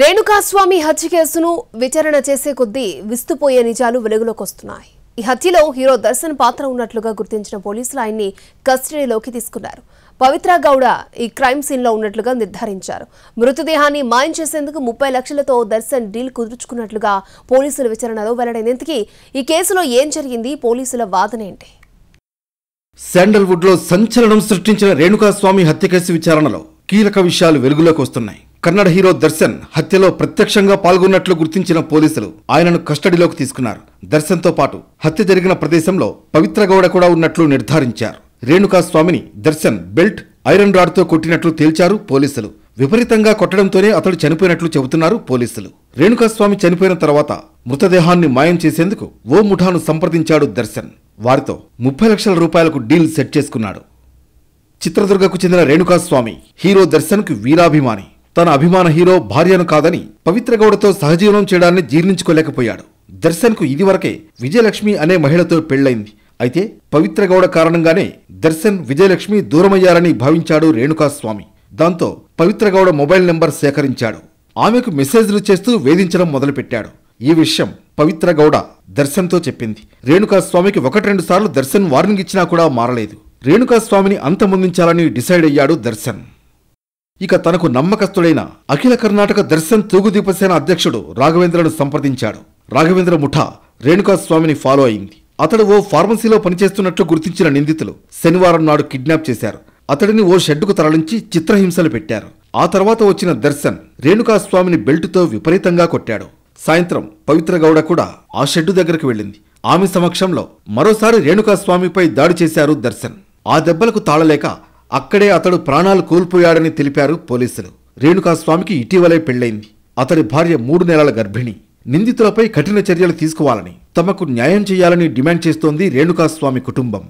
రేణుకాస్వామి హత్య కేసును విచారణ చేసే కొద్దీ విస్తుపోయే నిజాలు వెలుగులోకి వస్తున్నాయి ఈ హత్యలో హీరో దర్శన్ పాత్ర ఉన్నట్లుగా గుర్తించిన పోలీసులు ఆయన్ని కస్టడీలోకి తీసుకున్నారు పవిత్ర గౌడ ఈ క్రైమ్ సీన్లో ఉన్నట్లుగా నిర్ధారించారు మృతదేహాన్ని మాయం చేసేందుకు ముప్పై లక్షలతో దర్శన్ డీల్ కుదుర్చుకున్నట్లుగా పోలీసుల విచారణలో వెల్లడైనందుకు ఈ కేసులో ఏం జరిగింది పోలీసుల వాదన ఏంటి లో సంచలనం సృష్టించిన రేణుకాస్వామి హత్య కేసు విచారణలో కీలక విషయాలు వెలుగులోకి వస్తున్నాయి కన్నడ హీరో దర్శన్ హత్యలో ప్రత్యక్షంగా పాల్గొన్నట్లు గుర్తించిన పోలీసులు ఆయనను కస్టడీలోకి తీసుకున్నారు దర్శన్తో పాటు హత్య జరిగిన ప్రదేశంలో పవిత్ర గౌడ కూడా ఉన్నట్లు నిర్ధారించారు రేణుకా స్వామిని దర్శన్ బెల్ట్ ఐరన్ రాడ్తో కొట్టినట్లు తేల్చారు పోలీసులు విపరీతంగా కొట్టడంతోనే అతడు చనిపోయినట్లు చెబుతున్నారు పోలీసులు రేణుకాస్వామి చనిపోయిన తర్వాత మృతదేహాన్ని మాయం చేసేందుకు ఓ ముఠాను సంప్రదించాడు దర్శన్ వారితో ముప్పై లక్షల రూపాయలకు డీల్ సెట్ చేసుకున్నాడు చిత్రదుర్గకు చెందిన రేణుకాస్వామి హీరో దర్శన్కు వీరాభిమాని తన అభిమాన హీరో భార్యను కాదని పవిత్ర గౌడతో సహజీవనం చేయడాన్ని జీర్ణించుకోలేకపోయాడు దర్శన్కు ఇదివరకే విజయలక్ష్మి అనే మహిళతో పెళ్లైంది అయితే పవిత్ర గౌడ కారణంగానే దర్శన్ విజయలక్ష్మి దూరమయ్యారని భావించాడు రేణుకాస్వామి దాంతో పవిత్ర గౌడ మొబైల్ నెంబర్ సేకరించాడు ఆమెకు మెసేజ్లు చేస్తూ వేధించడం మొదలుపెట్టాడు ఈ విషయం పవిత్ర గౌడ దర్శన్తో చెప్పింది రేణుకాస్వామికి ఒకటి రెండు సార్లు దర్శన్ వార్నింగ్ ఇచ్చినా కూడా మారలేదు రేణుకాస్వామిని అంతమొందించాలని డిసైడ్ అయ్యాడు దర్శన్ ఇక తనకు నమ్మకస్తుడైన అఖిల కర్ణాటక దర్శన్ తూగుదీపసేన అధ్యక్షుడు రాఘవేంద్రను సంప్రదించాడు రాఘవేంద్ర ముఠా రేణుకాస్వామిని ఫాలో అయింది అతడు ఓ ఫార్మసీలో పనిచేస్తున్నట్లు గుర్తించిన నిందితులు శనివారం నాడు కిడ్నాప్ చేశారు అతడిని ఓ షెడ్డుకు తరలించి చిత్రహింసలు పెట్టారు ఆ తర్వాత వచ్చిన దర్శన్ రేణుకాస్వామిని బెల్టుతో విపరీతంగా కొట్టాడు సాయంత్రం పవిత్ర గౌడ కూడా ఆ షెడ్డు దగ్గరకు వెళ్ళింది ఆమె సమక్షంలో మరోసారి రేణుకాస్వామిపై దాడి చేశారు దర్శన్ ఆ దెబ్బలకు తాళలేక అక్కడే అతడు ప్రాణాలు కోల్పోయాడని తెలిపారు పోలీసులు రేణుకాస్వామికి ఇటీవలే పెళ్లైంది అతడి భార్య మూడు నెలల గర్భిణి నిందితులపై కఠిన చర్యలు తీసుకోవాలని తమకు న్యాయం చేయాలని డిమాండ్ చేస్తోంది రేణుకాస్వామి కుటుంబం